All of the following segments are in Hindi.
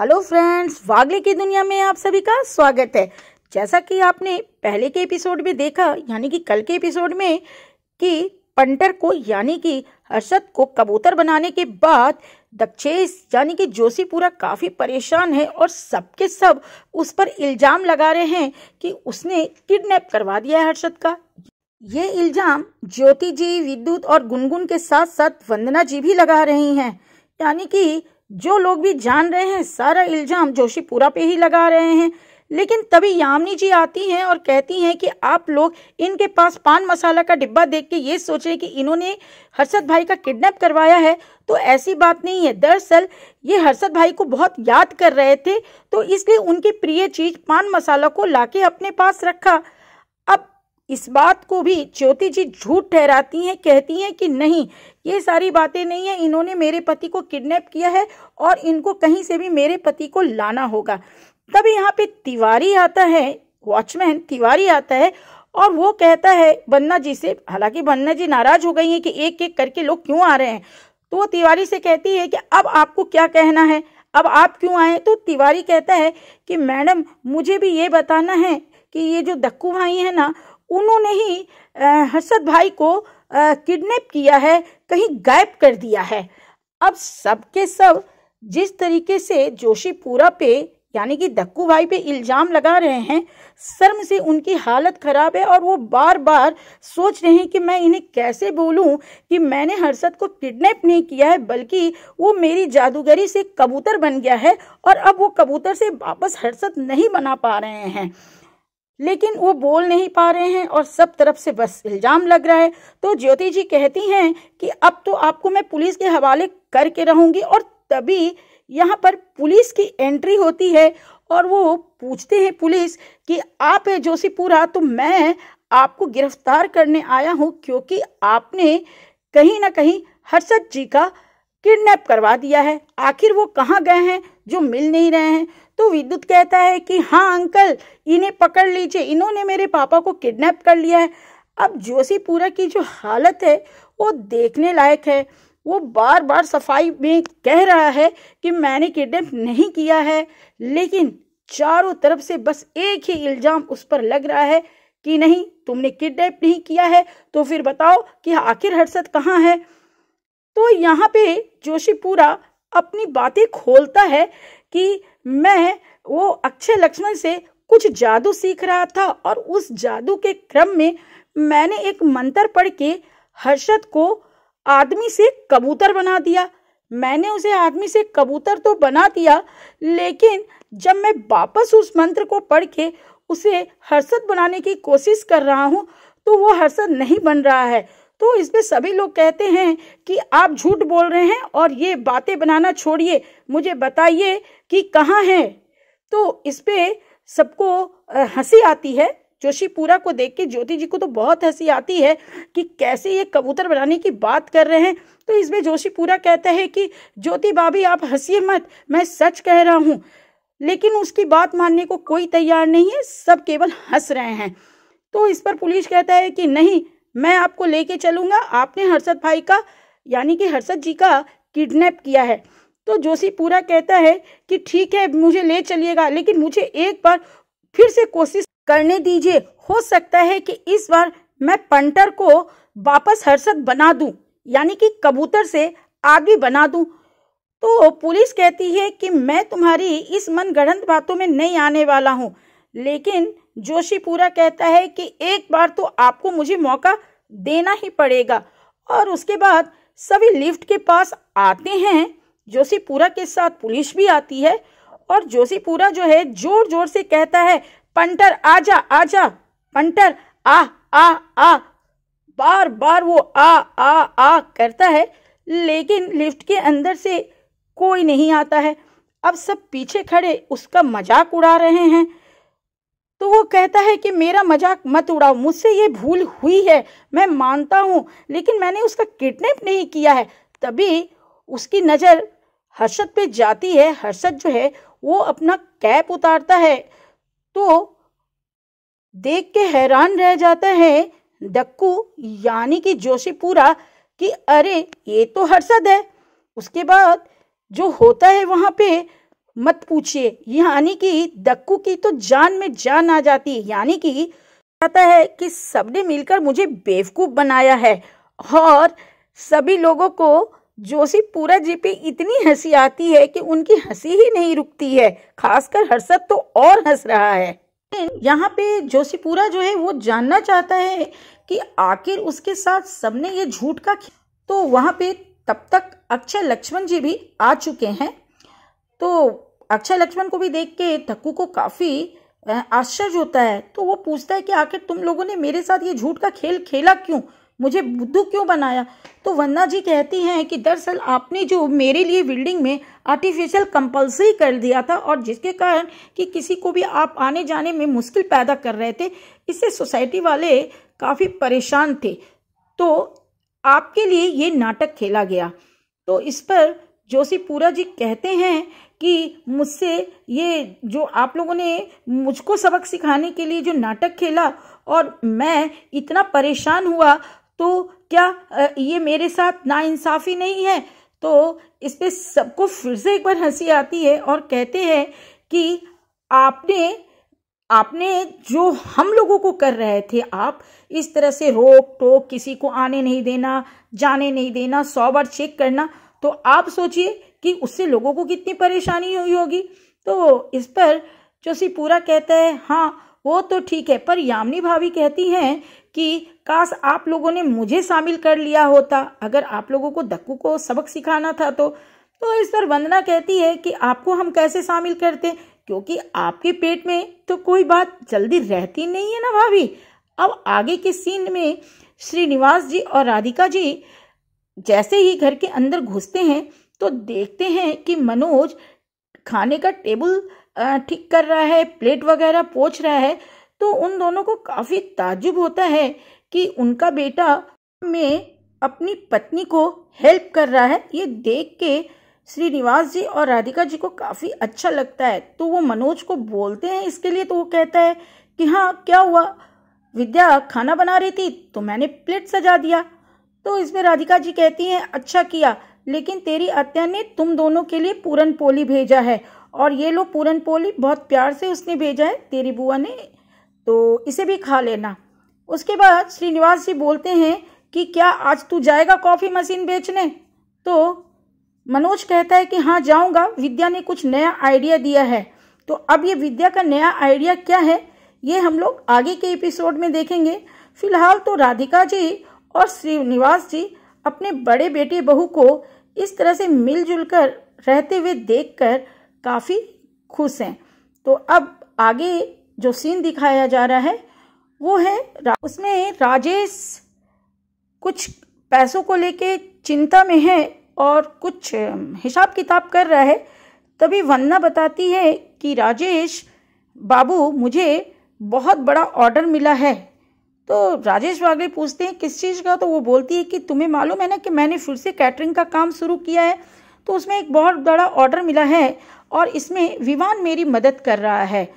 हेलो फ्रेंड्स वागले की दुनिया में आप सभी का स्वागत है जैसा कि आपने पहले के एपिसोड में देखा यानी कि कल के एपिसोड में कि पंटर को यानी कि हर्षद को कबूतर बनाने के बाद दक्षेस यानी कि जोशीपुरा काफ़ी परेशान है और सबके सब उस पर इल्ज़ाम लगा रहे हैं कि उसने किडनैप करवा दिया है हर्षद का ये इल्ज़ाम ज्योति जी विद्युत और गुनगुन के साथ साथ वंदना जी भी लगा रही हैं यानी कि जो लोग भी जान रहे हैं सारा इल्जाम जोशीपुरा पे ही लगा रहे हैं लेकिन तभी यामिनी जी आती हैं और कहती हैं कि आप लोग इनके पास पान मसाला का डिब्बा देख के ये सोच रहे कि इन्होंने हर्षद भाई का किडनैप करवाया है तो ऐसी बात नहीं है दरअसल ये हर्षद भाई को बहुत याद कर रहे थे तो इसलिए उनकी प्रिय चीज पान मसाला को लाके अपने पास रखा इस बात को भी ज्योति जी झूठ ठहराती हैं कहती हैं कि नहीं ये सारी बातें नहीं है इन्होंने मेरे पति को किडनैप किया है और इनको कहीं से भी मेरे पति को लाना होगा तब यहाँ पे तिवारी आता है वॉचमैन तिवारी आता है और वो कहता है बन्ना जी से हालांकि बन्ना जी नाराज हो गई हैं कि एक एक करके लोग क्यों आ रहे हैं तो वो तिवारी से कहती है कि अब आपको क्या कहना है अब आप क्यों आए तो तिवारी कहता है कि मैडम मुझे भी ये बताना है कि ये जो दक्कू भाई है ना उन्होंने ही हर्षद भाई को किडनैप किया है कहीं गायब कर दिया है अब सबके सब जिस तरीके से जोशीपुरा पे यानी कि दक्कू भाई पे इल्ज़ाम लगा रहे हैं शर्म से उनकी हालत ख़राब है और वो बार बार सोच रहे हैं कि मैं इन्हें कैसे बोलूं कि मैंने हर्षद को किडनैप नहीं किया है बल्कि वो मेरी जादूगरी से कबूतर बन गया है और अब वो कबूतर से वापस हर्षद नहीं बना पा रहे हैं लेकिन वो बोल नहीं पा रहे हैं और सब तरफ से बस इल्ज़ाम लग रहा है तो ज्योति जी कहती हैं कि अब तो आपको मैं पुलिस के हवाले करके रहूँगी और तभी यहाँ पर पुलिस की एंट्री होती है और वो पूछते हैं पुलिस कि आप है जोशीपुरा तो मैं आपको गिरफ्तार करने आया हूँ क्योंकि आपने कहीं ना कहीं हर्षद जी का किडनैप करवा दिया है आखिर वो कहाँ गए हैं जो मिल नहीं रहे हैं तो विद्युत कहता है कि हाँ अंकल इन्हें पकड़ लीजिए इन्होंने मेरे पापा को किडनैप कर लिया है अब जोशीपुरा की जो हालत है वो देखने लायक है वो बार बार सफाई में कह रहा है कि मैंने किडनैप नहीं किया है लेकिन चारों तरफ से बस एक ही इल्ज़ाम उस पर लग रहा है कि नहीं तुमने किडनैप नहीं किया है तो फिर बताओ कि आखिर हर्षद कहाँ है तो यहाँ पे जोशीपुरा अपनी बातें खोलता है कि मैं वो अक्षय लक्ष्मण से कुछ जादू सीख रहा था और उस जादू के क्रम में मैंने एक मंत्र पढ़ के हर्षद को आदमी से कबूतर बना दिया मैंने उसे आदमी से कबूतर तो बना दिया लेकिन जब मैं वापस उस मंत्र को पढ़ के उसे हर्षद बनाने की कोशिश कर रहा हूँ तो वो हर्षद नहीं बन रहा है तो इसमें सभी लोग कहते हैं कि आप झूठ बोल रहे हैं और ये बातें बनाना छोड़िए मुझे बताइए कि कहाँ है तो इस पर सबको हंसी आती है जोशीपुरा को देख के ज्योति जी को तो बहुत हंसी आती है कि कैसे ये कबूतर बनाने की बात कर रहे हैं तो इसमें जोशीपुरा कहता है कि ज्योति भाभी आप हंसिए मत मैं सच कह रहा हूँ लेकिन उसकी बात मानने को कोई तैयार नहीं है सब केवल हंस रहे हैं तो इस पर पुलिस कहता है कि नहीं मैं आपको लेके चलूँगा आपने हर्षद भाई का यानी कि हर्षद जी का किडनैप किया है तो जोशी पूरा कहता है कि ठीक है मुझे ले चलिएगा लेकिन मुझे एक बार फिर से कोशिश करने दीजिए हो सकता है कि इस बार मैं पंटर को वापस हर्षद बना दूं यानी कि कबूतर से आदमी बना दूं तो पुलिस कहती है कि मैं तुम्हारी इस मनगढ़ंत बातों में नहीं आने वाला हूं लेकिन जोशीपुरा कहता है कि एक बार तो आपको मुझे मौका देना ही पड़ेगा और उसके बाद सभी लिफ्ट के पास आते हैं जोशीपुरा के साथ पुलिस भी आती है और जोशीपुरा जो है जोर जोर से कहता है पंटर आजा आजा पंटर आ आ आ बार बार वो आ आ आ करता है लेकिन लिफ्ट के अंदर से कोई नहीं आता है अब सब पीछे खड़े उसका मजाक उड़ा रहे हैं तो वो कहता है कि मेरा मजाक मत उड़ाओ मुझसे ये भूल हुई है मैं मानता हूँ लेकिन मैंने उसका किडनैप नहीं किया है तभी उसकी नज़र हर्षद पे जाती है हर्षद जो है वो अपना कैप उतारता है तो देख के हैरान रह जाता है डक्कू यानी कि जोशीपुरा कि अरे ये तो हर्षद है उसके बाद जो होता है वहाँ पे मत पूछिए यानी कि दक्कू की तो जान में जान आ जाती है यानी कि कहता है कि सबने मिलकर मुझे बेवकूफ़ बनाया है और सभी लोगों को जोशी पूरा जी पे इतनी हंसी आती है कि उनकी हंसी ही नहीं रुकती है खासकर हर्षद तो और हंस रहा है यहाँ पे जोशीपुरा जो है वो जानना चाहता है कि आखिर उसके साथ सबने ये झूठ का तो वहाँ पे तब तक अक्षय लक्ष्मण जी भी आ चुके हैं तो अक्षय लक्ष्मण को भी देख के थक्कू को काफ़ी आश्चर्य होता है तो वो पूछता है कि आखिर तुम लोगों ने मेरे साथ ये झूठ का खेल खेला क्यों मुझे बुद्धू क्यों बनाया तो वन्ना जी कहती हैं कि दरअसल आपने जो मेरे लिए बिल्डिंग में आर्टिफिशियल कंपलसरी कर दिया था और जिसके कारण कि किसी को भी आप आने जाने में मुश्किल पैदा कर रहे थे इससे सोसाइटी वाले काफ़ी परेशान थे तो आपके लिए ये नाटक खेला गया तो इस पर जोशी पूरा जी कहते हैं कि मुझसे ये जो आप लोगों ने मुझको सबक सिखाने के लिए जो नाटक खेला और मैं इतना परेशान हुआ तो क्या ये मेरे साथ नाइंसाफ़ी नहीं है तो इस पर सबको फिर से एक बार हंसी आती है और कहते हैं कि आपने आपने जो हम लोगों को कर रहे थे आप इस तरह से रोक टोक किसी को आने नहीं देना जाने नहीं देना सौ बार चेक करना तो आप सोचिए कि उससे लोगों को कितनी परेशानी हुई होगी तो इस पर पूरा कहता है हाँ वो तो ठीक है पर यामिनी भाभी कहती हैं कि काश आप लोगों ने मुझे शामिल कर लिया होता अगर आप लोगों को दक्कू को सबक सिखाना था तो तो इस पर वंदना कहती है कि आपको हम कैसे शामिल करते क्योंकि आपके पेट में तो कोई बात जल्दी रहती नहीं है ना भाभी अब आगे के सीन में श्रीनिवास जी और राधिका जी जैसे ही घर के अंदर घुसते हैं तो देखते हैं कि मनोज खाने का टेबल ठीक कर रहा है प्लेट वगैरह पोछ रहा है तो उन दोनों को काफ़ी ताजुब होता है कि उनका बेटा में अपनी पत्नी को हेल्प कर रहा है ये देख के श्रीनिवास जी और राधिका जी को काफ़ी अच्छा लगता है तो वो मनोज को बोलते हैं इसके लिए तो वो कहता है कि हाँ क्या हुआ विद्या खाना बना रही थी तो मैंने प्लेट सजा दिया तो इसमें राधिका जी कहती हैं अच्छा किया लेकिन तेरी अत्या ने तुम दोनों के लिए पूरन पोली भेजा है और ये लो पूरन पोली बहुत प्यार से उसने भेजा है तेरी बुआ ने तो इसे भी खा लेना उसके बाद श्रीनिवास जी बोलते हैं कि क्या आज तू जाएगा कॉफ़ी मशीन बेचने तो मनोज कहता है कि हाँ जाऊंगा विद्या ने कुछ नया आइडिया दिया है तो अब ये विद्या का नया आइडिया क्या है ये हम लोग आगे के एपिसोड में देखेंगे फिलहाल तो राधिका जी और श्रीनिवास जी अपने बड़े बेटे बहू को इस तरह से मिलजुल कर रहते हुए देखकर काफ़ी खुश हैं तो अब आगे जो सीन दिखाया जा रहा है वो है रा, उसमें राजेश कुछ पैसों को लेके चिंता में है और कुछ हिसाब किताब कर रहा है तभी वंदना बताती है कि राजेश बाबू मुझे बहुत बड़ा ऑर्डर मिला है तो राजेश वागले पूछते हैं किस चीज़ का तो वो बोलती है कि तुम्हें मालूम है ना कि मैंने फिर से कैटरिंग का काम शुरू किया है तो उसमें एक बहुत बड़ा ऑर्डर मिला है और इसमें विवान मेरी मदद कर रहा है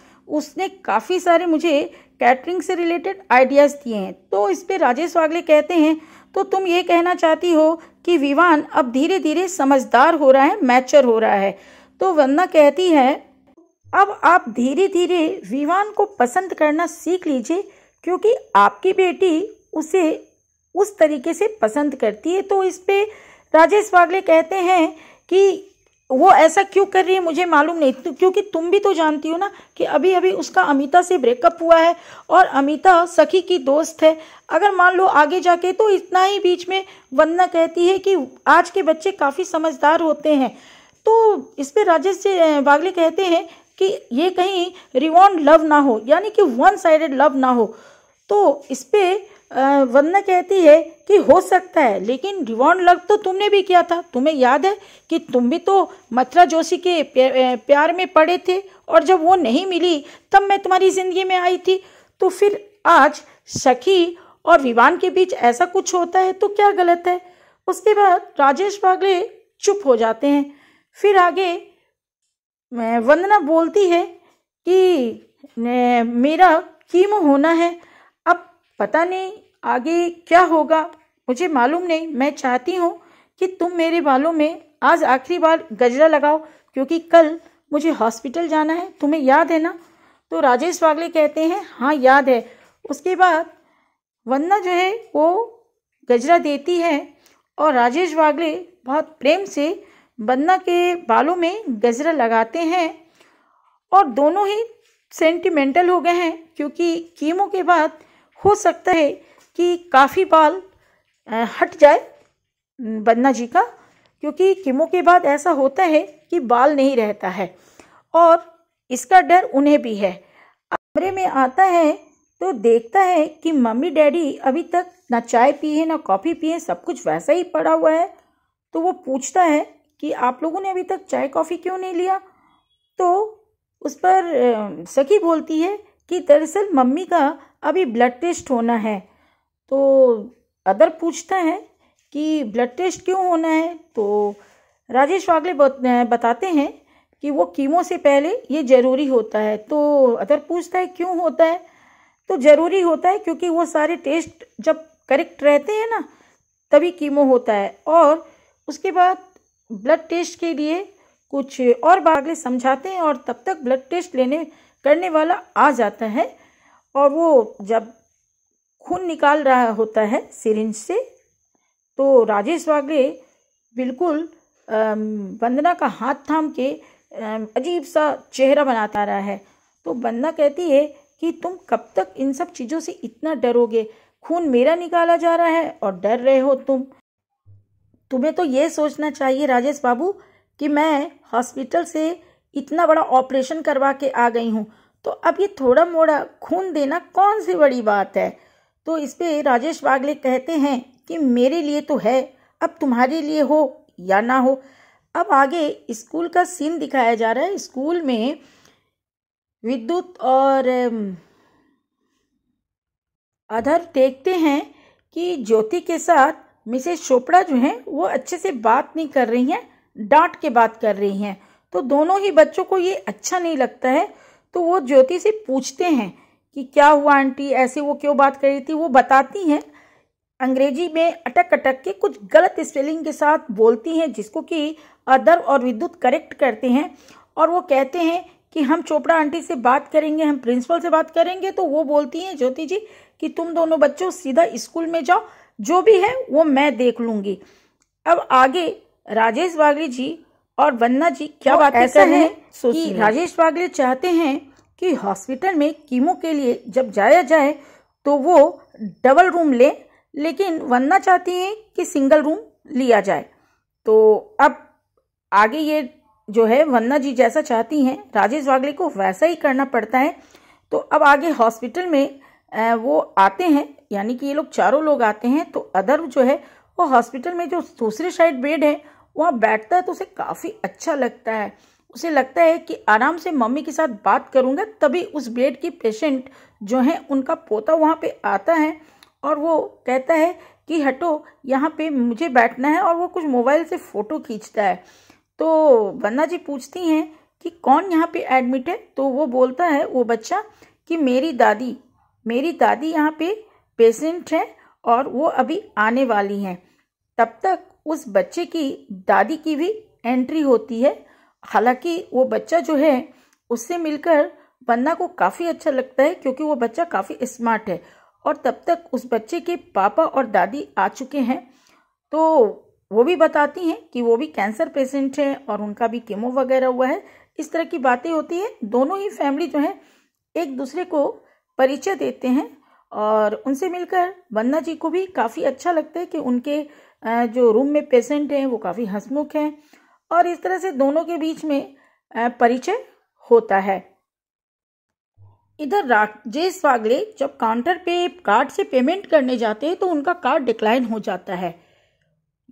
उसने काफ़ी सारे मुझे कैटरिंग से रिलेटेड आइडियाज़ दिए हैं तो इस पर राजेश वागले कहते हैं तो तुम ये कहना चाहती हो कि विवान अब धीरे धीरे समझदार हो रहा है मैचर हो रहा है तो वंदना कहती है अब आप धीरे धीरे विवान को पसंद करना सीख लीजिए क्योंकि आपकी बेटी उसे उस तरीके से पसंद करती है तो इस पे राजेश वागले कहते हैं कि वो ऐसा क्यों कर रही है मुझे मालूम नहीं तो क्योंकि तुम भी तो जानती हो ना कि अभी अभी उसका अमिता से ब्रेकअप हुआ है और अमिता सखी की दोस्त है अगर मान लो आगे जाके तो इतना ही बीच में वंदना कहती है कि आज के बच्चे काफ़ी समझदार होते हैं तो इस पर राजेश वागले कहते हैं कि ये कहीं रिवॉन्ड लव ना हो यानी कि वन साइडेड लव ना हो तो इस पर वंदना कहती है कि हो सकता है लेकिन रिवॉर्ड लग तो तुमने भी किया था तुम्हें याद है कि तुम भी तो मथुरा जोशी के प्यार में पड़े थे और जब वो नहीं मिली तब मैं तुम्हारी ज़िंदगी में आई थी तो फिर आज सखी और विवान के बीच ऐसा कुछ होता है तो क्या गलत है उसके बाद राजेश बागले चुप हो जाते हैं फिर आगे वंदना बोलती है कि मेरा कीम होना है पता नहीं आगे क्या होगा मुझे मालूम नहीं मैं चाहती हूँ कि तुम मेरे बालों में आज आखिरी बार गजरा लगाओ क्योंकि कल मुझे हॉस्पिटल जाना है तुम्हें याद है ना तो राजेश वागले कहते हैं हाँ याद है उसके बाद वंदना जो है वो गजरा देती है और राजेश वागले बहुत प्रेम से वंदना के बालों में गजरा लगाते हैं और दोनों ही सेंटिमेंटल हो गए हैं क्योंकि कीमो के बाद हो सकता है कि काफ़ी बाल हट जाए बन्ना जी का क्योंकि किमो के बाद ऐसा होता है कि बाल नहीं रहता है और इसका डर उन्हें भी है कमरे में आता है तो देखता है कि मम्मी डैडी अभी तक ना चाय पिए ना कॉफ़ी पिए सब कुछ वैसा ही पड़ा हुआ है तो वो पूछता है कि आप लोगों ने अभी तक चाय कॉफ़ी क्यों नहीं लिया तो उस पर सखी बोलती है कि दरअसल मम्मी का अभी ब्लड टेस्ट होना है तो अदर पूछता है कि ब्लड टेस्ट क्यों होना है तो राजेश वागले बताते हैं कि वो कीमो से पहले ये ज़रूरी होता है तो अदर पूछता है क्यों होता है तो ज़रूरी होता है क्योंकि वो सारे टेस्ट जब करेक्ट रहते हैं ना तभी कीमो होता है और उसके बाद ब्लड टेस्ट के लिए कुछ और बागले समझाते हैं और तब तक ब्लड टेस्ट लेने करने वाला आ जाता है और वो जब खून निकाल रहा होता है सिरिंज से तो राजेश वागे बिल्कुल वंदना का हाथ थाम के अजीब सा चेहरा बनाता रहा है तो वंदना कहती है कि तुम कब तक इन सब चीज़ों से इतना डरोगे खून मेरा निकाला जा रहा है और डर रहे हो तुम तुम्हें तो ये सोचना चाहिए राजेश बाबू कि मैं हॉस्पिटल से इतना बड़ा ऑपरेशन करवा के आ गई हूँ तो अब ये थोड़ा मोड़ा खून देना कौन सी बड़ी बात है तो इस पर राजेश बागले कहते हैं कि मेरे लिए तो है अब तुम्हारे लिए हो या ना हो अब आगे स्कूल का सीन दिखाया जा रहा है स्कूल में विद्युत और अधर देखते हैं कि ज्योति के साथ मिसेज चोपड़ा जो हैं वो अच्छे से बात नहीं कर रही हैं डांट के बात कर रही हैं तो दोनों ही बच्चों को ये अच्छा नहीं लगता है तो वो ज्योति से पूछते हैं कि क्या हुआ आंटी ऐसे वो क्यों बात कर रही थी वो बताती हैं अंग्रेजी में अटक अटक के कुछ गलत स्पेलिंग के साथ बोलती हैं जिसको कि अदर और विद्युत करेक्ट करते हैं और वो कहते हैं कि हम चोपड़ा आंटी से बात करेंगे हम प्रिंसिपल से बात करेंगे तो वो बोलती हैं ज्योति जी कि तुम दोनों बच्चों सीधा स्कूल में जाओ जो भी है वो मैं देख लूँगी अब आगे राजेश बागली जी और वन्ना जी क्या बात ऐसा है कि राजेश वागले चाहते हैं कि हॉस्पिटल में कीमो के लिए जब जाया जाए तो वो डबल रूम ले लेकिन वन्ना चाहती हैं कि सिंगल रूम लिया जाए तो अब आगे ये जो है वन्ना जी जैसा चाहती हैं राजेश वागले को वैसा ही करना पड़ता है तो अब आगे हॉस्पिटल में वो आते हैं यानी कि ये लोग चारों लोग आते हैं तो अदर जो है वो हॉस्पिटल में जो दूसरे साइड बेड है वहाँ बैठता है तो उसे काफ़ी अच्छा लगता है उसे लगता है कि आराम से मम्मी के साथ बात करूँगा तभी उस बेड की पेशेंट जो है उनका पोता वहाँ पे आता है और वो कहता है कि हटो यहाँ पे मुझे बैठना है और वो कुछ मोबाइल से फ़ोटो खींचता है तो वन्ना जी पूछती हैं कि कौन यहाँ पे एडमिट है तो वो बोलता है वो बच्चा कि मेरी दादी मेरी दादी यहाँ पे पेशेंट है और वो अभी आने वाली हैं तब तक उस बच्चे की दादी की भी एंट्री होती है हालांकि वो बच्चा जो है उससे मिलकर बन्ना को काफ़ी अच्छा लगता है क्योंकि वो बच्चा काफ़ी स्मार्ट है और तब तक उस बच्चे के पापा और दादी आ चुके हैं तो वो भी बताती हैं कि वो भी कैंसर पेशेंट हैं और उनका भी केमो वगैरह हुआ है इस तरह की बातें होती है दोनों ही फैमिली जो है एक दूसरे को परिचय देते हैं और उनसे मिलकर वन्ना जी को भी काफ़ी अच्छा लगता है कि उनके जो रूम में पेशेंट हैं वो काफ़ी हंसमुख हैं और इस तरह से दोनों के बीच में परिचय होता है इधर राजेश वागले जब काउंटर पे कार्ड से पेमेंट करने जाते हैं तो उनका कार्ड डिक्लाइन हो जाता है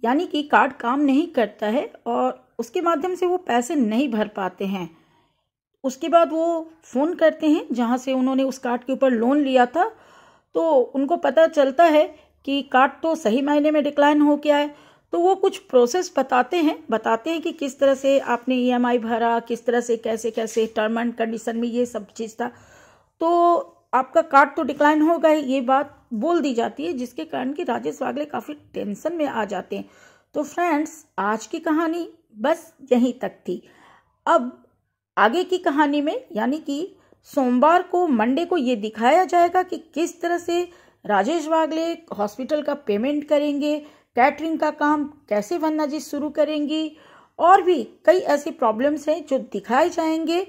यानी कि कार्ड काम नहीं करता है और उसके माध्यम से वो पैसे नहीं भर पाते हैं उसके बाद वो फ़ोन करते हैं जहाँ से उन्होंने उस कार्ड के ऊपर लोन लिया था तो उनको पता चलता है कि कार्ड तो सही मायने में डिक्लाइन हो गया है तो वो कुछ प्रोसेस बताते हैं बताते हैं कि किस तरह से आपने ईएमआई e भरा किस तरह से कैसे कैसे टर्म एंड कंडीशन में ये सब चीज़ था तो आपका कार्ड तो डिक्लाइन होगा ये बात बोल दी जाती है जिसके कारण कि राजेश वागले काफ़ी टेंशन में आ जाते हैं तो फ्रेंड्स आज की कहानी बस यहीं तक थी अब आगे की कहानी में यानी कि सोमवार को मंडे को ये दिखाया जाएगा कि किस तरह से राजेश वागले हॉस्पिटल का पेमेंट करेंगे कैटरिंग का काम कैसे वन्ना जी शुरू करेंगी और भी कई ऐसे प्रॉब्लम्स हैं जो दिखाए जाएंगे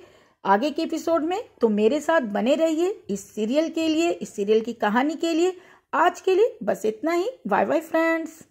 आगे के एपिसोड में तो मेरे साथ बने रहिए इस सीरियल के लिए इस सीरियल की कहानी के लिए आज के लिए बस इतना ही बाय बाय फ्रेंड्स